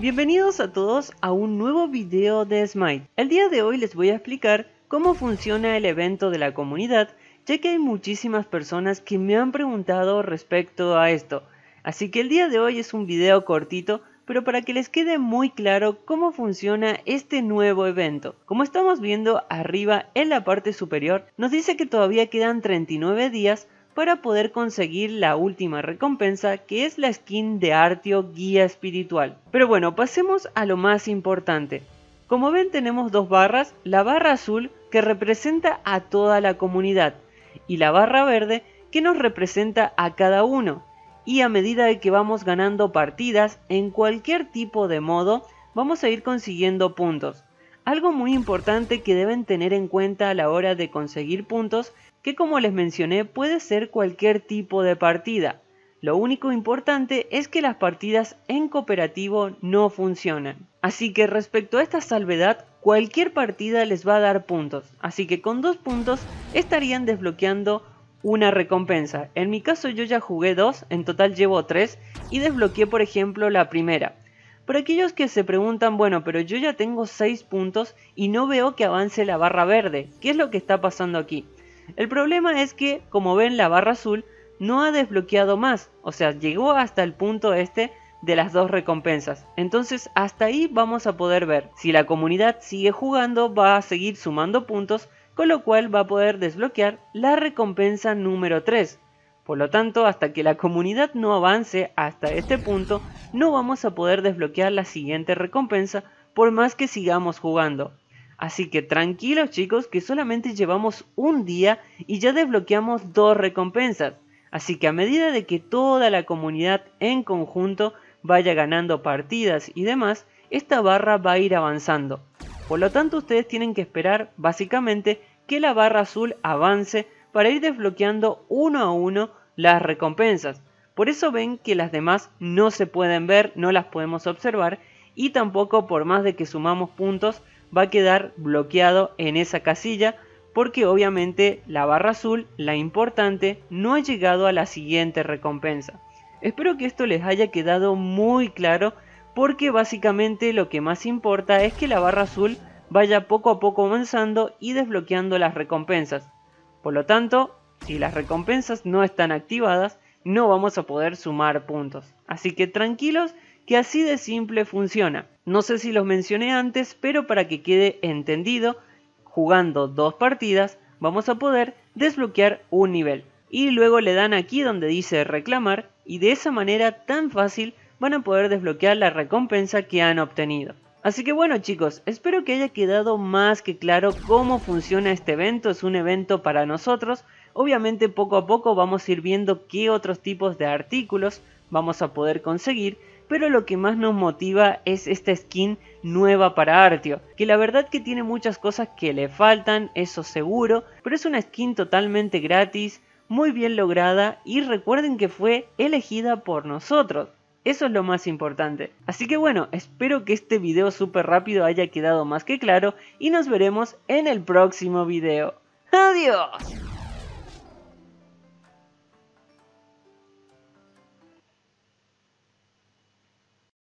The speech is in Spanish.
Bienvenidos a todos a un nuevo video de Smite. El día de hoy les voy a explicar cómo funciona el evento de la comunidad, ya que hay muchísimas personas que me han preguntado respecto a esto. Así que el día de hoy es un video cortito, pero para que les quede muy claro cómo funciona este nuevo evento. Como estamos viendo arriba en la parte superior, nos dice que todavía quedan 39 días para poder conseguir la última recompensa que es la skin de Artio Guía Espiritual. Pero bueno, pasemos a lo más importante. Como ven tenemos dos barras, la barra azul que representa a toda la comunidad y la barra verde que nos representa a cada uno. Y a medida de que vamos ganando partidas en cualquier tipo de modo, vamos a ir consiguiendo puntos. Algo muy importante que deben tener en cuenta a la hora de conseguir puntos que como les mencioné puede ser cualquier tipo de partida. Lo único importante es que las partidas en cooperativo no funcionan. Así que respecto a esta salvedad, cualquier partida les va a dar puntos. Así que con dos puntos estarían desbloqueando una recompensa. En mi caso yo ya jugué dos, en total llevo tres y desbloqueé por ejemplo la primera. Para aquellos que se preguntan, bueno, pero yo ya tengo 6 puntos y no veo que avance la barra verde, ¿qué es lo que está pasando aquí? El problema es que, como ven, la barra azul no ha desbloqueado más. O sea, llegó hasta el punto este de las dos recompensas. Entonces hasta ahí vamos a poder ver. Si la comunidad sigue jugando va a seguir sumando puntos, con lo cual va a poder desbloquear la recompensa número 3. Por lo tanto, hasta que la comunidad no avance hasta este punto, no vamos a poder desbloquear la siguiente recompensa por más que sigamos jugando. Así que tranquilos chicos que solamente llevamos un día y ya desbloqueamos dos recompensas. Así que a medida de que toda la comunidad en conjunto vaya ganando partidas y demás, esta barra va a ir avanzando. Por lo tanto ustedes tienen que esperar básicamente que la barra azul avance para ir desbloqueando uno a uno las recompensas. Por eso ven que las demás no se pueden ver, no las podemos observar y tampoco por más de que sumamos puntos va a quedar bloqueado en esa casilla porque obviamente la barra azul, la importante, no ha llegado a la siguiente recompensa. Espero que esto les haya quedado muy claro porque básicamente lo que más importa es que la barra azul vaya poco a poco avanzando y desbloqueando las recompensas. Por lo tanto, si las recompensas no están activadas, no vamos a poder sumar puntos. Así que tranquilos que así de simple funciona. No sé si los mencioné antes, pero para que quede entendido, jugando dos partidas vamos a poder desbloquear un nivel. Y luego le dan aquí donde dice reclamar y de esa manera tan fácil van a poder desbloquear la recompensa que han obtenido. Así que bueno chicos, espero que haya quedado más que claro cómo funciona este evento, es un evento para nosotros, obviamente poco a poco vamos a ir viendo qué otros tipos de artículos vamos a poder conseguir pero lo que más nos motiva es esta skin nueva para Artio, que la verdad que tiene muchas cosas que le faltan, eso seguro, pero es una skin totalmente gratis, muy bien lograda y recuerden que fue elegida por nosotros. Eso es lo más importante. Así que bueno, espero que este video súper rápido haya quedado más que claro y nos veremos en el próximo video. ¡Adiós!